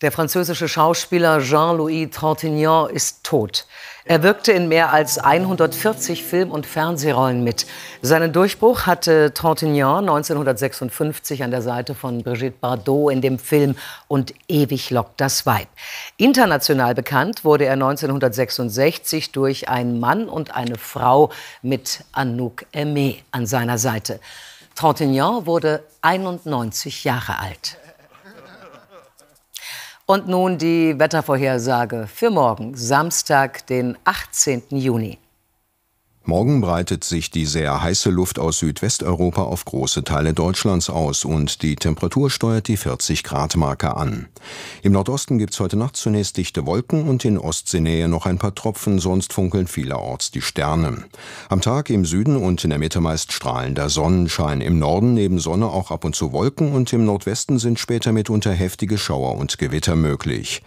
Der französische Schauspieler Jean-Louis Trintignant ist tot. Er wirkte in mehr als 140 Film- und Fernsehrollen mit. Seinen Durchbruch hatte Trintignant 1956 an der Seite von Brigitte Bardot in dem Film Und ewig lockt das Weib. International bekannt wurde er 1966 durch Ein Mann und eine Frau mit Anouk Aimé an seiner Seite. Trintignant wurde 91 Jahre alt. Und nun die Wettervorhersage für morgen, Samstag, den 18. Juni. Morgen breitet sich die sehr heiße Luft aus Südwesteuropa auf große Teile Deutschlands aus und die Temperatur steuert die 40 Grad Marke an. Im Nordosten gibt es heute Nacht zunächst dichte Wolken und in Ostseenähe noch ein paar Tropfen, sonst funkeln vielerorts die Sterne. Am Tag im Süden und in der Mitte meist strahlender Sonnenschein, im Norden neben Sonne auch ab und zu Wolken und im Nordwesten sind später mitunter heftige Schauer und Gewitter möglich.